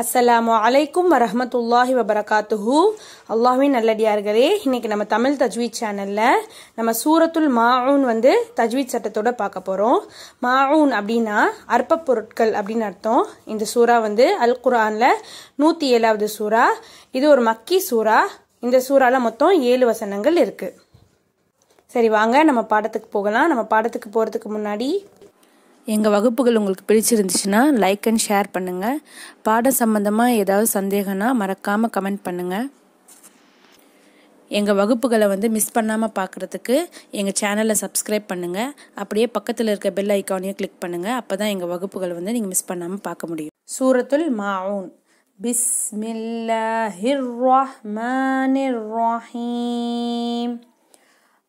அஸ்ஸலாமு அலைக்கும் வரஹமத்துல்லாஹி வபரகாத்துஹு அல்லாஹுவின் நல்லடியார்களே இன்னைக்கு நம்ம தமிழ் தஜ்வீத் சேனலில் நம்ம சூரத்துல் மாவுன் வந்து தஜ்வீத் சட்டத்தோட பார்க்க போகிறோம் மாவுன் அப்படின்னா அற்ப பொருட்கள் அப்படின்னு அர்த்தம் இந்த சூறா வந்து அல் குரானில் நூற்றி ஏழாவது சூறா இது ஒரு மக்கி சூறா இந்த சூறால மொத்தம் ஏழு வசனங்கள் இருக்குது சரி வாங்க நம்ம பாடத்துக்கு போகலாம் நம்ம பாடத்துக்கு போகிறதுக்கு முன்னாடி எங்கள் வகுப்புகள் உங்களுக்கு பிடிச்சிருந்துச்சுன்னா லைக் அண்ட் ஷேர் பண்ணுங்கள் பாடம் சம்மந்தமாக ஏதாவது சந்தேகம்னா மறக்காமல் கமெண்ட் பண்ணுங்கள் எங்கள் வகுப்புகளை வந்து மிஸ் பண்ணாமல் பார்க்குறதுக்கு எங்கள் சேனலை சப்ஸ்கிரைப் பண்ணுங்கள் அப்படியே பக்கத்தில் இருக்க பெல் ஐக்கானையும் கிளிக் பண்ணுங்கள் அப்போ தான் எங்கள் வகுப்புகளை வந்து நீங்கள் மிஸ் பண்ணாமல் பார்க்க முடியும் சூரத்துல் மாவுன் பிஸ்மில்லாஹிர் ரஹ்மானிர் ரஹீம்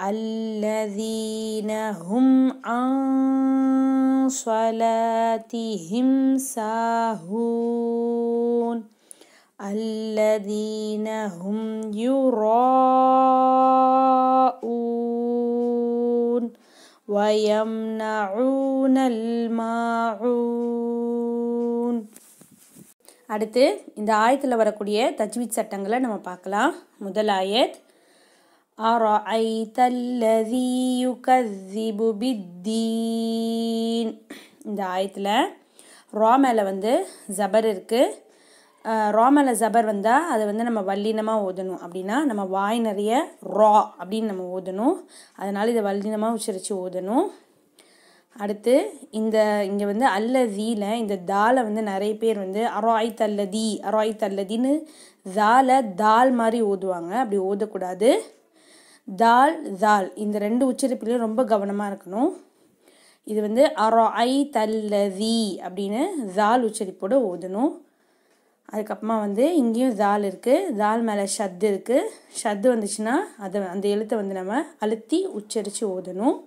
الذين هم عن صلاتهم ساهون الذين هم يراءون ويمنعون الماعون அடுத்து இந்த ஆயத்தில் வரக்கூடிய தஜ்வீத் சட்டங்களை நம்ம பார்க்கலாம் முதல் ஆயத் أرأيت الذي பித்தீன் இந்த ஆயத்தில் ராமேல வந்து ஜபர் இருக்குது ராமேல ஜபர் வந்தால் அதை வந்து நம்ம வல்லினமாக ஓதணும் அப்படின்னா நம்ம வாய் நிறைய ரா அப்படின்னு நம்ம ஓதணும் அதனால் இதை வல்லினமாக உச்சரித்து ஓதணும் அடுத்து இந்த இங்கே வந்து அல்லதியில் இந்த தாலை வந்து நிறைய பேர் வந்து அராய் தல்லதி அராய் தல்லதின்னு தாலை தால் மாதிரி ஓதுவாங்க அப்படி ஓதக்கூடாது தால் தால் இந்த ரெண்டு உச்சரிப்புகளும் ரொம்ப கவனமாக இருக்கணும் இது வந்து அரோ ஐ தல்லதி அப்படின்னு தால் உச்சரிப்போடு ஓதணும் அதுக்கப்புறமா வந்து இங்கேயும் தால் இருக்குது தால் மேலே ஷத்து இருக்குது ஷத்து வந்துச்சுன்னா அதை அந்த எழுத்தை வந்து நம்ம அழுத்தி உச்சரித்து ஓதணும்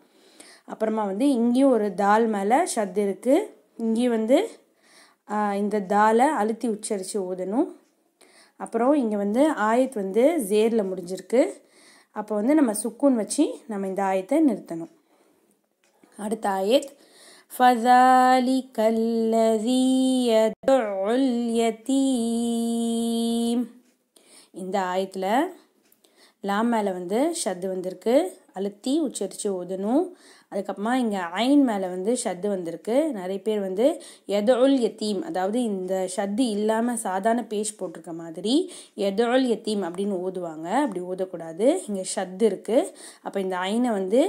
அப்புறமா வந்து இங்கேயும் ஒரு தால் மேலே ஷத்து இருக்குது இங்கேயும் வந்து இந்த தாலை அழுத்தி உச்சரித்து ஓதணும் அப்புறம் இங்கே வந்து ஆயத் வந்து ஜேரில் முடிஞ்சிருக்கு அப்போ வந்து நம்ம சுக்குன் வச்சு நம்ம இந்த ஆயத்தை நிறுத்தணும் அடுத்த ஆயத் ஃபதாலி الذي இந்த ஆயத்தில் லாம் மேலே வந்து ஷத்து வந்திருக்கு அழுத்தி உச்சரித்து ஓதணும் அதுக்கப்புறமா இங்கே ஐன் மேலே வந்து ஷத்து வந்திருக்கு நிறைய பேர் வந்து எதோல் எத்தீம் அதாவது இந்த ஷத்து இல்லாமல் சாதாரண பேஜ் போட்டிருக்க மாதிரி எதோல் எத்தீம் அப்படின்னு ஓதுவாங்க அப்படி ஓதக்கூடாது இங்கே ஷத்து இருக்குது அப்போ இந்த ஐனை வந்து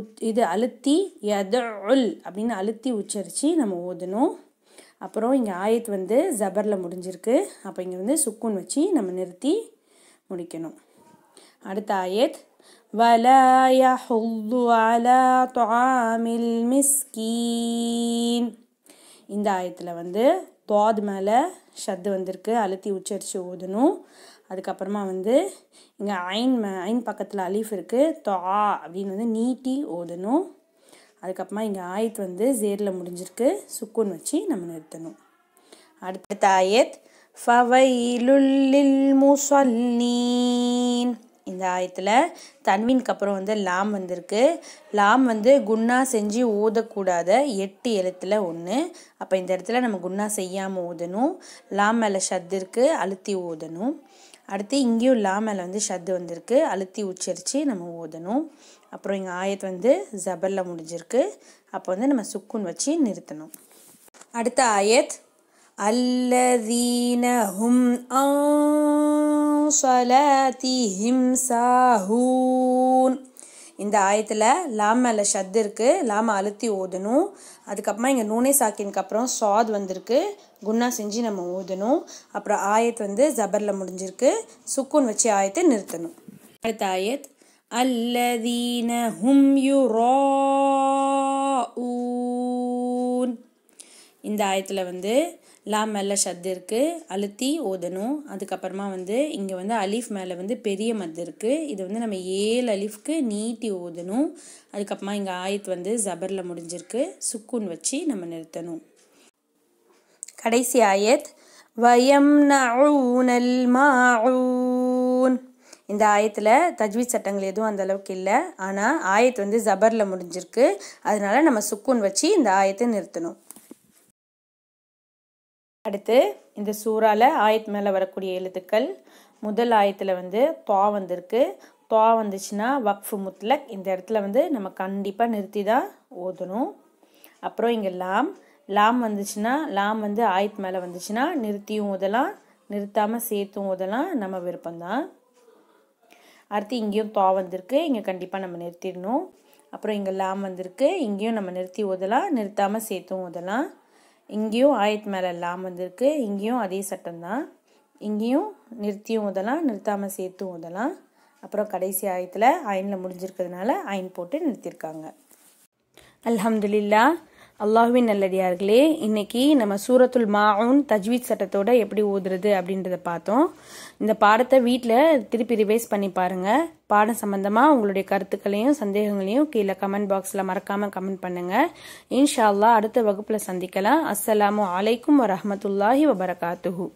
உத் இது அழுத்தி எதோல் அப்படின்னு அழுத்தி உச்சரித்து நம்ம ஓதணும் அப்புறம் இங்கே ஆயத் வந்து ஜபரில் முடிஞ்சிருக்கு அப்போ இங்கே வந்து சுக்குன் வச்சு நம்ம நிறுத்தி முடிக்கணும் அடுத்த ஆயத் ولا يحض على طعام المسكين இந்த ஆயத்தில் வந்து துவாது மேலே ஷத்து வந்திருக்கு அழுத்தி உச்சரித்து ஓதணும் அதுக்கப்புறமா வந்து இங்கே ஐன் ஐன் பக்கத்தில் அலீஃப் இருக்குது தொ ஆ அப்படின்னு வந்து நீட்டி ஓதணும் அதுக்கப்புறமா இங்கே ஆயத் வந்து ஜேரில் முடிஞ்சிருக்கு சுக்குன் வச்சு நம்ம நிறுத்தணும் அடுத்த ஆயத் ஃபவைலுல்லில் முசல்லீன் இந்த ஆயத்தில் தன்வீனுக்கு அப்புறம் வந்து லாம் வந்திருக்கு லாம் வந்து குன்னா செஞ்சு ஊதக்கூடாத எட்டு எழுத்தில் ஒன்று அப்போ இந்த இடத்துல நம்ம குன்னா செய்யாமல் ஊதணும் லாம் மேலே ஷத்து இருக்குது அழுத்தி ஊதணும் அடுத்து இங்கேயும் லா மேலே வந்து ஷத்து வந்திருக்கு அழுத்தி உச்சரித்து நம்ம ஓதணும் அப்புறம் இங்கே ஆயத் வந்து ஜபரில் முடிஞ்சிருக்கு அப்போ வந்து நம்ம சுக்குன் வச்சு நிறுத்தணும் அடுத்த ஆயத் அல்லதீனஹும் ஆ صلاتهم ساهون இந்த ஆயத்தில் லாம் மேலே ஷத் இருக்குது லாம அழுத்தி ஓதணும் அதுக்கப்புறமா இங்கே நூனே சாக்கினுக்கு அப்புறம் சாத் வந்திருக்கு குன்னா செஞ்சு நம்ம ஓதணும் அப்புறம் ஆயத் வந்து ஜபரில் முடிஞ்சிருக்கு சுக்குன் வச்சு ஆயத்தை நிறுத்தணும் அடுத்த ஆயத் அல்லதீன ஹும் ரோ இந்த ஆயத்தில் வந்து லா மேலே ஷத் இருக்குது அழுத்தி ஓதணும் அதுக்கப்புறமா வந்து இங்கே வந்து அலீஃப் மேலே வந்து பெரிய மத்து இருக்குது இது வந்து நம்ம ஏழு அலீஃப்க்கு நீட்டி ஓதணும் அதுக்கப்புறமா இங்கே ஆயத்து வந்து ஜபரில் முடிஞ்சிருக்கு சுக்குன் வச்சு நம்ம நிறுத்தணும் கடைசி ஆயத் வயம் நல் இந்த ஆயத்தில் தஜ்வீத் சட்டங்கள் எதுவும் அந்த அளவுக்கு இல்லை ஆனால் ஆயத்து வந்து ஜபரில் முடிஞ்சிருக்கு அதனால நம்ம சுக்குன் வச்சு இந்த ஆயத்தை நிறுத்தணும் அடுத்து இந்த சூறாவில் ஆயத்து மேலே வரக்கூடிய எழுத்துக்கள் முதல் ஆயத்தில் வந்து தா வந்திருக்கு தா வந்துச்சுன்னா வக்ஃபு முத்லக் இந்த இடத்துல வந்து நம்ம கண்டிப்பாக நிறுத்தி தான் ஓதணும் அப்புறம் இங்கே லாம் லாம் வந்துச்சுன்னா லாம் வந்து ஆயத்து மேலே வந்துச்சுன்னா நிறுத்தியும் ஓதலாம் நிறுத்தாமல் சேர்த்தும் ஓதலாம் நம்ம விருப்பம்தான் அடுத்து இங்கேயும் தா வந்திருக்கு இங்கே கண்டிப்பாக நம்ம நிறுத்திடணும் அப்புறம் இங்கே லாம் வந்திருக்கு இங்கேயும் நம்ம நிறுத்தி ஓதலாம் நிறுத்தாமல் சேர்த்தும் ஓதலாம் இங்கேயும் ஆயத் மேலே எல்லாம் வந்திருக்கு இங்கேயும் அதே சட்டம்தான் இங்கேயும் நிறுத்தியும் ஊதலாம் நிறுத்தாமல் சேர்த்தும் ஊதலாம் அப்புறம் கடைசி ஆயத்தில் அயனில் முடிஞ்சிருக்கிறதுனால அயன் போட்டு நிறுத்தியிருக்காங்க அல்ஹம்துலில்லா அல்லாஹுவின் நல்லடியார்களே இன்னைக்கு நம்ம சூரத்துல் மாவுன் தஜ்வீத் சட்டத்தோட எப்படி ஊதுறது அப்படின்றத பார்த்தோம் இந்த பாடத்தை வீட்டில் திருப்பி ரிவைஸ் பண்ணி பாருங்கள் பாடம் சம்மந்தமாக உங்களுடைய கருத்துக்களையும் சந்தேகங்களையும் கீழே கமெண்ட் பாக்ஸில் மறக்காமல் கமெண்ட் பண்ணுங்க இன்ஷா அல்லா அடுத்த வகுப்பில் சந்திக்கலாம் அஸ்ஸலாமு அலைக்கும் வரமத்துல்லாஹி வபரகாத்துஹூ